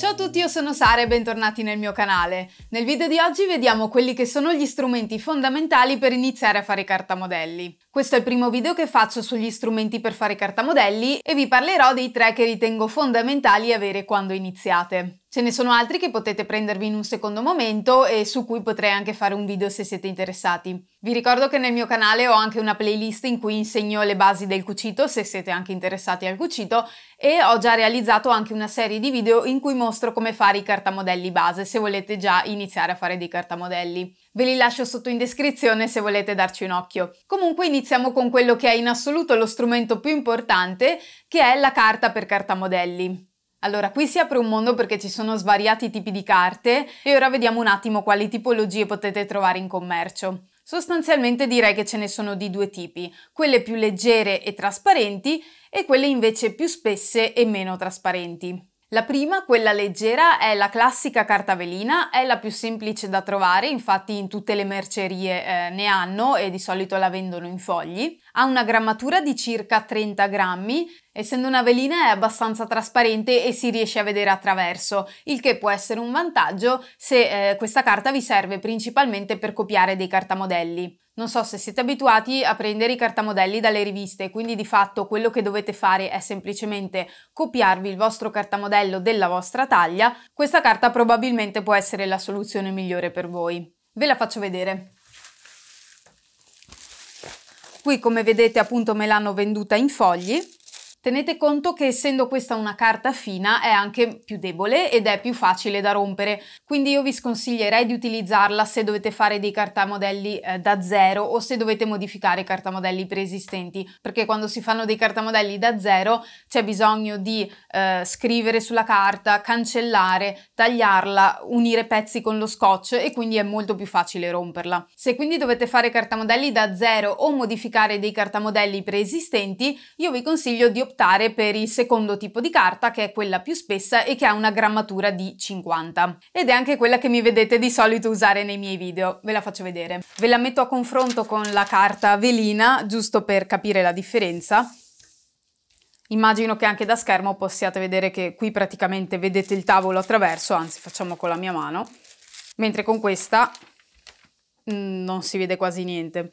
Ciao a tutti, io sono Sara e bentornati nel mio canale. Nel video di oggi vediamo quelli che sono gli strumenti fondamentali per iniziare a fare cartamodelli. Questo è il primo video che faccio sugli strumenti per fare cartamodelli e vi parlerò dei tre che ritengo fondamentali avere quando iniziate. Ce ne sono altri che potete prendervi in un secondo momento e su cui potrei anche fare un video se siete interessati. Vi ricordo che nel mio canale ho anche una playlist in cui insegno le basi del cucito se siete anche interessati al cucito e ho già realizzato anche una serie di video in cui mostro come fare i cartamodelli base se volete già iniziare a fare dei cartamodelli. Ve li lascio sotto in descrizione se volete darci un occhio. Comunque iniziamo con quello che è in assoluto lo strumento più importante, che è la carta per cartamodelli. Allora, qui si apre un mondo perché ci sono svariati tipi di carte e ora vediamo un attimo quali tipologie potete trovare in commercio. Sostanzialmente direi che ce ne sono di due tipi, quelle più leggere e trasparenti e quelle invece più spesse e meno trasparenti. La prima, quella leggera, è la classica carta velina, è la più semplice da trovare, infatti in tutte le mercerie eh, ne hanno e di solito la vendono in fogli. Ha una grammatura di circa 30 grammi, essendo una velina è abbastanza trasparente e si riesce a vedere attraverso, il che può essere un vantaggio se eh, questa carta vi serve principalmente per copiare dei cartamodelli. Non so se siete abituati a prendere i cartamodelli dalle riviste, quindi di fatto quello che dovete fare è semplicemente copiarvi il vostro cartamodello della vostra taglia, questa carta probabilmente può essere la soluzione migliore per voi. Ve la faccio vedere. Qui come vedete appunto me l'hanno venduta in fogli Tenete conto che essendo questa una carta fina è anche più debole ed è più facile da rompere, quindi io vi sconsiglierei di utilizzarla se dovete fare dei cartamodelli eh, da zero o se dovete modificare cartamodelli preesistenti, perché quando si fanno dei cartamodelli da zero c'è bisogno di eh, scrivere sulla carta, cancellare, tagliarla, unire pezzi con lo scotch e quindi è molto più facile romperla. Se quindi dovete fare cartamodelli da zero o modificare dei cartamodelli preesistenti, io vi consiglio di optare per il secondo tipo di carta che è quella più spessa e che ha una grammatura di 50. Ed è anche quella che mi vedete di solito usare nei miei video, ve la faccio vedere. Ve la metto a confronto con la carta velina, giusto per capire la differenza. Immagino che anche da schermo possiate vedere che qui praticamente vedete il tavolo attraverso, anzi facciamo con la mia mano, mentre con questa mm, non si vede quasi niente.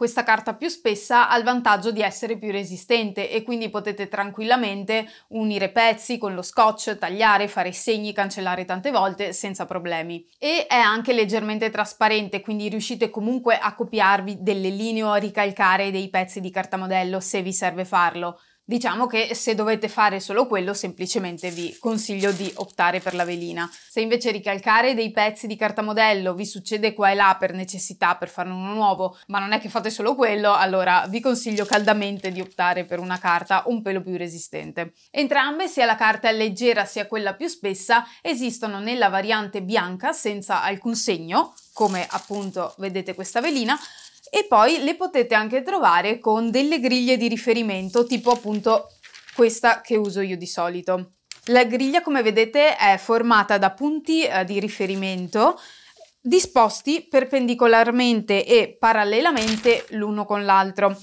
Questa carta più spessa ha il vantaggio di essere più resistente e quindi potete tranquillamente unire pezzi con lo scotch, tagliare, fare segni, cancellare tante volte senza problemi. E è anche leggermente trasparente, quindi riuscite comunque a copiarvi delle linee o a ricalcare dei pezzi di carta modello se vi serve farlo. Diciamo che se dovete fare solo quello semplicemente vi consiglio di optare per la velina. Se invece ricalcare dei pezzi di carta modello vi succede qua e là per necessità per farne uno nuovo, ma non è che fate solo quello, allora vi consiglio caldamente di optare per una carta un pelo più resistente. Entrambe, sia la carta leggera sia quella più spessa, esistono nella variante bianca senza alcun segno, come appunto vedete questa velina, e poi le potete anche trovare con delle griglie di riferimento tipo appunto questa che uso io di solito. La griglia come vedete è formata da punti eh, di riferimento disposti perpendicolarmente e parallelamente l'uno con l'altro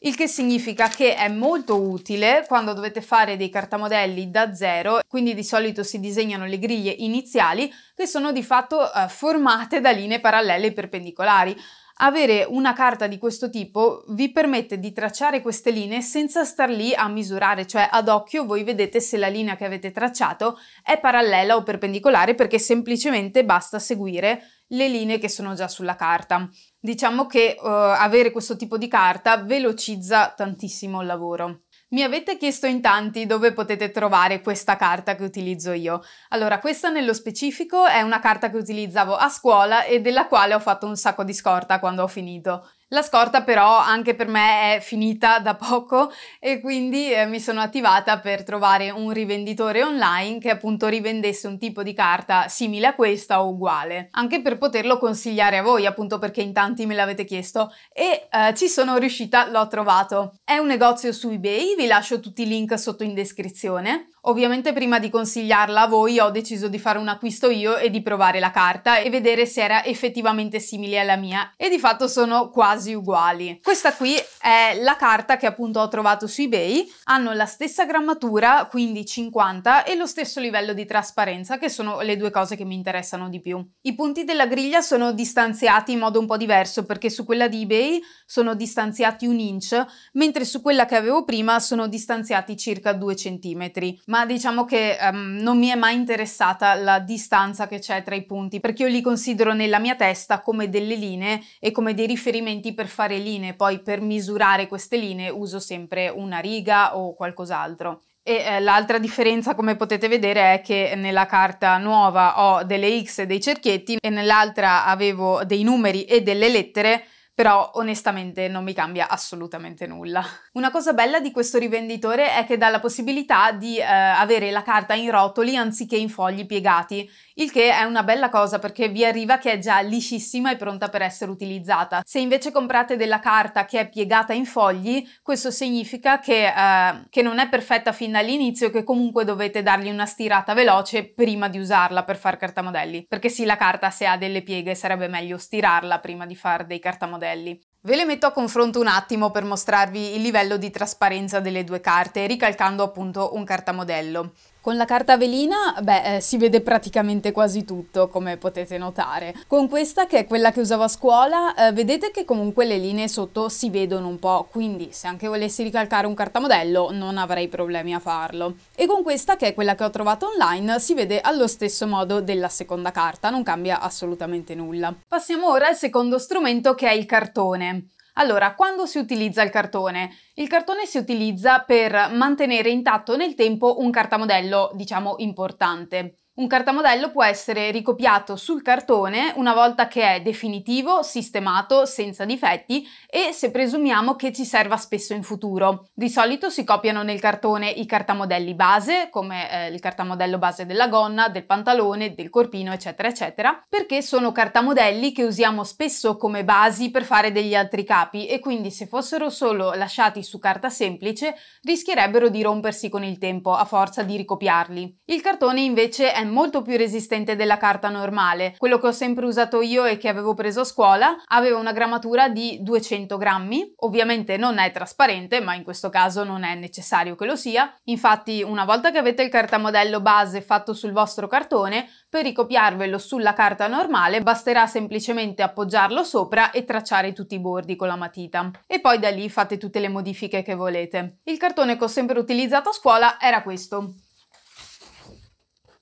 il che significa che è molto utile quando dovete fare dei cartamodelli da zero, quindi di solito si disegnano le griglie iniziali che sono di fatto eh, formate da linee parallele perpendicolari. Avere una carta di questo tipo vi permette di tracciare queste linee senza star lì a misurare, cioè ad occhio voi vedete se la linea che avete tracciato è parallela o perpendicolare perché semplicemente basta seguire le linee che sono già sulla carta. Diciamo che uh, avere questo tipo di carta velocizza tantissimo il lavoro. Mi avete chiesto in tanti dove potete trovare questa carta che utilizzo io. Allora, questa nello specifico è una carta che utilizzavo a scuola e della quale ho fatto un sacco di scorta quando ho finito. La scorta però anche per me è finita da poco e quindi eh, mi sono attivata per trovare un rivenditore online che appunto rivendesse un tipo di carta simile a questa o uguale, anche per poterlo consigliare a voi appunto perché in tanti me l'avete chiesto e eh, ci sono riuscita, l'ho trovato. È un negozio su eBay, vi lascio tutti i link sotto in descrizione. Ovviamente prima di consigliarla a voi ho deciso di fare un acquisto io e di provare la carta e vedere se era effettivamente simile alla mia e di fatto sono quasi quasi uguali. Questa qui è la carta che appunto ho trovato su eBay, hanno la stessa grammatura, quindi 50, e lo stesso livello di trasparenza, che sono le due cose che mi interessano di più. I punti della griglia sono distanziati in modo un po' diverso, perché su quella di eBay sono distanziati un inch, mentre su quella che avevo prima sono distanziati circa 2 cm. Ma diciamo che um, non mi è mai interessata la distanza che c'è tra i punti, perché io li considero nella mia testa come delle linee e come dei riferimenti per fare linee, poi per misurare queste linee uso sempre una riga o qualcos'altro. E eh, l'altra differenza, come potete vedere, è che nella carta nuova ho delle X e dei cerchietti e nell'altra avevo dei numeri e delle lettere, però onestamente non mi cambia assolutamente nulla. Una cosa bella di questo rivenditore è che dà la possibilità di eh, avere la carta in rotoli anziché in fogli piegati, il che è una bella cosa perché vi arriva che è già liscissima e pronta per essere utilizzata. Se invece comprate della carta che è piegata in fogli, questo significa che, eh, che non è perfetta fin dall'inizio e che comunque dovete dargli una stirata veloce prima di usarla per fare cartamodelli, perché sì la carta se ha delle pieghe sarebbe meglio stirarla prima di fare dei cartamodelli modelli. Ve le metto a confronto un attimo per mostrarvi il livello di trasparenza delle due carte, ricalcando appunto un cartamodello. Con la carta velina, beh, eh, si vede praticamente quasi tutto, come potete notare. Con questa, che è quella che usavo a scuola, eh, vedete che comunque le linee sotto si vedono un po', quindi se anche volessi ricalcare un cartamodello non avrei problemi a farlo. E con questa, che è quella che ho trovato online, si vede allo stesso modo della seconda carta, non cambia assolutamente nulla. Passiamo ora al secondo strumento che è il cartone. Allora, quando si utilizza il cartone? Il cartone si utilizza per mantenere intatto nel tempo un cartamodello, diciamo, importante. Un cartamodello può essere ricopiato sul cartone una volta che è definitivo, sistemato, senza difetti e se presumiamo che ci serva spesso in futuro. Di solito si copiano nel cartone i cartamodelli base, come eh, il cartamodello base della gonna, del pantalone, del corpino, eccetera, eccetera, perché sono cartamodelli che usiamo spesso come basi per fare degli altri capi e quindi se fossero solo lasciati su carta semplice rischierebbero di rompersi con il tempo a forza di ricopiarli. Il cartone invece è molto più resistente della carta normale. Quello che ho sempre usato io e che avevo preso a scuola aveva una grammatura di 200 grammi. Ovviamente non è trasparente, ma in questo caso non è necessario che lo sia. Infatti, una volta che avete il cartamodello base fatto sul vostro cartone, per ricopiarvelo sulla carta normale basterà semplicemente appoggiarlo sopra e tracciare tutti i bordi con la matita. E poi da lì fate tutte le modifiche che volete. Il cartone che ho sempre utilizzato a scuola era questo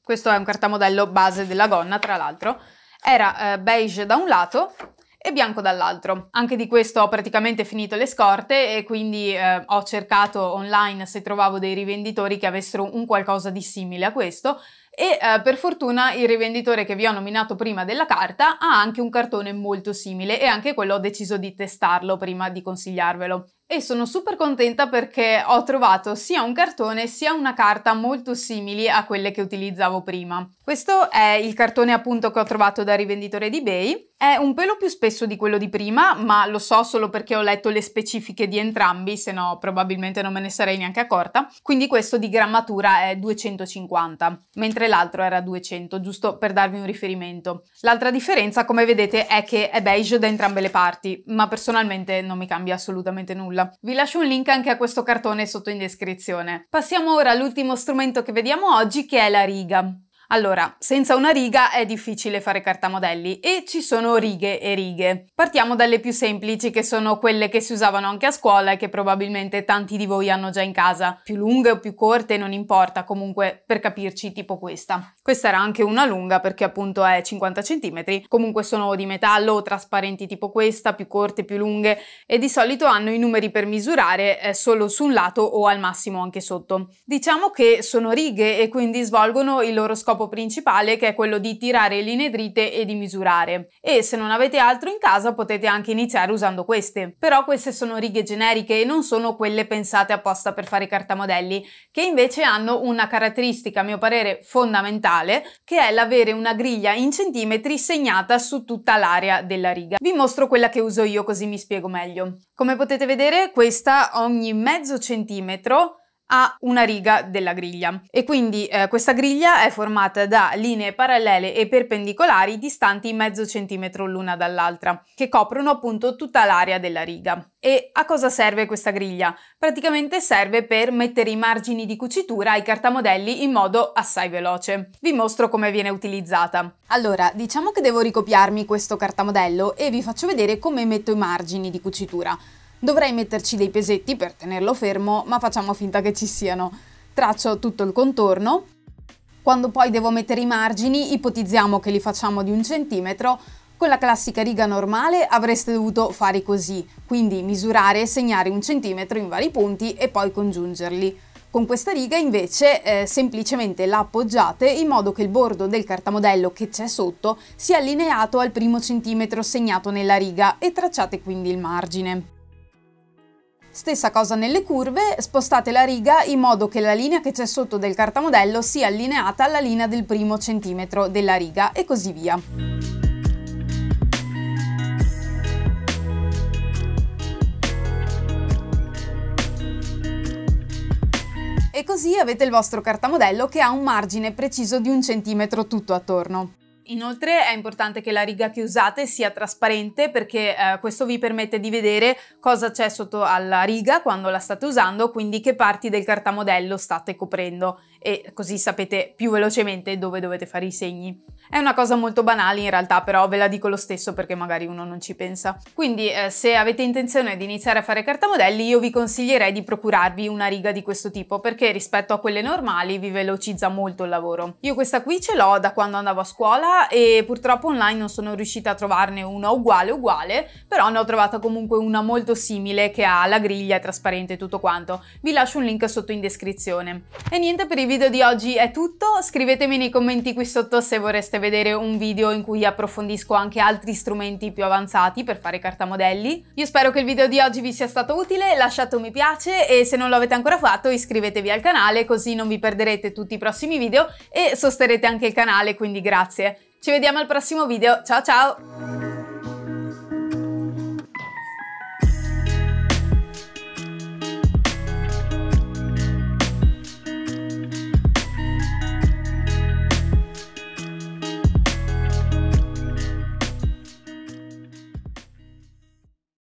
questo è un cartamodello base della gonna tra l'altro, era eh, beige da un lato e bianco dall'altro. Anche di questo ho praticamente finito le scorte e quindi eh, ho cercato online se trovavo dei rivenditori che avessero un qualcosa di simile a questo, e eh, per fortuna il rivenditore che vi ho nominato prima della carta ha anche un cartone molto simile e anche quello ho deciso di testarlo prima di consigliarvelo. E sono super contenta perché ho trovato sia un cartone sia una carta molto simili a quelle che utilizzavo prima. Questo è il cartone appunto che ho trovato da rivenditore di eBay è un pelo più spesso di quello di prima, ma lo so solo perché ho letto le specifiche di entrambi, se no probabilmente non me ne sarei neanche accorta. Quindi questo di grammatura è 250, mentre l'altro era 200, giusto per darvi un riferimento. L'altra differenza, come vedete, è che è beige da entrambe le parti, ma personalmente non mi cambia assolutamente nulla. Vi lascio un link anche a questo cartone sotto in descrizione. Passiamo ora all'ultimo strumento che vediamo oggi, che è la riga. Allora, senza una riga è difficile fare cartamodelli e ci sono righe e righe. Partiamo dalle più semplici che sono quelle che si usavano anche a scuola e che probabilmente tanti di voi hanno già in casa. Più lunghe o più corte non importa, comunque per capirci tipo questa. Questa era anche una lunga perché appunto è 50 cm, comunque sono di metallo o trasparenti tipo questa, più corte, più lunghe e di solito hanno i numeri per misurare eh, solo su un lato o al massimo anche sotto. Diciamo che sono righe e quindi svolgono il loro scopo scopo principale che è quello di tirare linee dritte e di misurare. E se non avete altro in casa potete anche iniziare usando queste. Però queste sono righe generiche e non sono quelle pensate apposta per fare cartamodelli, che invece hanno una caratteristica a mio parere fondamentale, che è l'avere una griglia in centimetri segnata su tutta l'area della riga. Vi mostro quella che uso io così mi spiego meglio. Come potete vedere questa ogni mezzo centimetro a una riga della griglia. E quindi eh, questa griglia è formata da linee parallele e perpendicolari distanti mezzo centimetro l'una dall'altra, che coprono appunto tutta l'area della riga. E a cosa serve questa griglia? Praticamente serve per mettere i margini di cucitura ai cartamodelli in modo assai veloce. Vi mostro come viene utilizzata. Allora, diciamo che devo ricopiarmi questo cartamodello e vi faccio vedere come metto i margini di cucitura. Dovrei metterci dei pesetti per tenerlo fermo, ma facciamo finta che ci siano. Traccio tutto il contorno. Quando poi devo mettere i margini, ipotizziamo che li facciamo di un centimetro, con la classica riga normale avreste dovuto fare così, quindi misurare e segnare un centimetro in vari punti e poi congiungerli. Con questa riga invece eh, semplicemente la appoggiate in modo che il bordo del cartamodello che c'è sotto sia allineato al primo centimetro segnato nella riga e tracciate quindi il margine. Stessa cosa nelle curve, spostate la riga in modo che la linea che c'è sotto del cartamodello sia allineata alla linea del primo centimetro della riga e così via. e così avete il vostro cartamodello che ha un margine preciso di un centimetro tutto attorno. Inoltre è importante che la riga che usate sia trasparente perché eh, questo vi permette di vedere cosa c'è sotto alla riga quando la state usando, quindi che parti del cartamodello state coprendo e così sapete più velocemente dove dovete fare i segni. È una cosa molto banale in realtà, però ve la dico lo stesso perché magari uno non ci pensa. Quindi eh, se avete intenzione di iniziare a fare cartamodelli io vi consiglierei di procurarvi una riga di questo tipo perché rispetto a quelle normali vi velocizza molto il lavoro. Io questa qui ce l'ho da quando andavo a scuola e purtroppo online non sono riuscita a trovarne una uguale uguale, però ne ho trovata comunque una molto simile che ha la griglia, è trasparente e tutto quanto. Vi lascio un link sotto in descrizione. E niente per il video di oggi è tutto, scrivetemi nei commenti qui sotto se vorreste vedere un video in cui approfondisco anche altri strumenti più avanzati per fare cartamodelli. Io spero che il video di oggi vi sia stato utile, lasciate un mi piace e se non lo avete ancora fatto iscrivetevi al canale così non vi perderete tutti i prossimi video e sosterrete anche il canale, quindi grazie. Ci vediamo al prossimo video, ciao ciao!